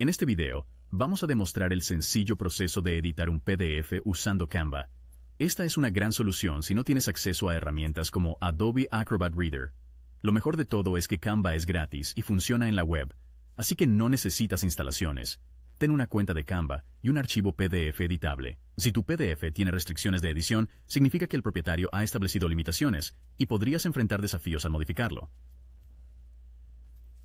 En este video, vamos a demostrar el sencillo proceso de editar un PDF usando Canva. Esta es una gran solución si no tienes acceso a herramientas como Adobe Acrobat Reader. Lo mejor de todo es que Canva es gratis y funciona en la web, así que no necesitas instalaciones. Ten una cuenta de Canva y un archivo PDF editable. Si tu PDF tiene restricciones de edición, significa que el propietario ha establecido limitaciones y podrías enfrentar desafíos al modificarlo.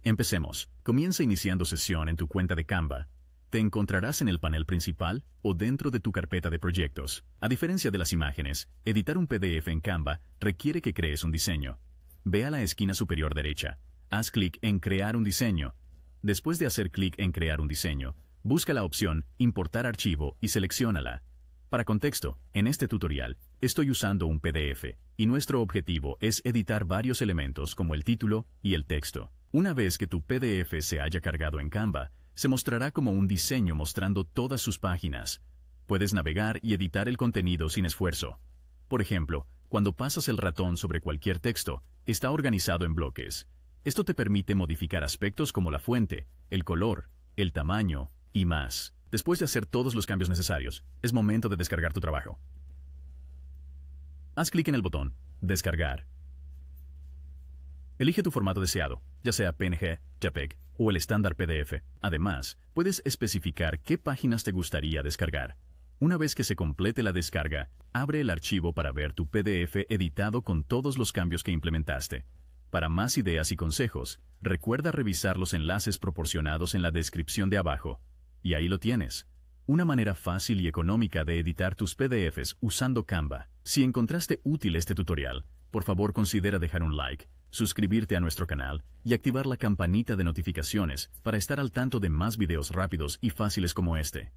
Empecemos. Comienza iniciando sesión en tu cuenta de Canva. Te encontrarás en el panel principal o dentro de tu carpeta de proyectos. A diferencia de las imágenes, editar un PDF en Canva requiere que crees un diseño. Ve a la esquina superior derecha. Haz clic en Crear un diseño. Después de hacer clic en Crear un diseño, busca la opción Importar archivo y selecciónala. Para contexto, en este tutorial estoy usando un PDF y nuestro objetivo es editar varios elementos como el título y el texto. Una vez que tu PDF se haya cargado en Canva, se mostrará como un diseño mostrando todas sus páginas. Puedes navegar y editar el contenido sin esfuerzo. Por ejemplo, cuando pasas el ratón sobre cualquier texto, está organizado en bloques. Esto te permite modificar aspectos como la fuente, el color, el tamaño y más. Después de hacer todos los cambios necesarios, es momento de descargar tu trabajo. Haz clic en el botón Descargar Elige tu formato deseado, ya sea PNG, JPEG o el estándar PDF. Además, puedes especificar qué páginas te gustaría descargar. Una vez que se complete la descarga, abre el archivo para ver tu PDF editado con todos los cambios que implementaste. Para más ideas y consejos, recuerda revisar los enlaces proporcionados en la descripción de abajo. Y ahí lo tienes. Una manera fácil y económica de editar tus PDFs usando Canva. Si encontraste útil este tutorial, por favor considera dejar un like suscribirte a nuestro canal y activar la campanita de notificaciones para estar al tanto de más videos rápidos y fáciles como este.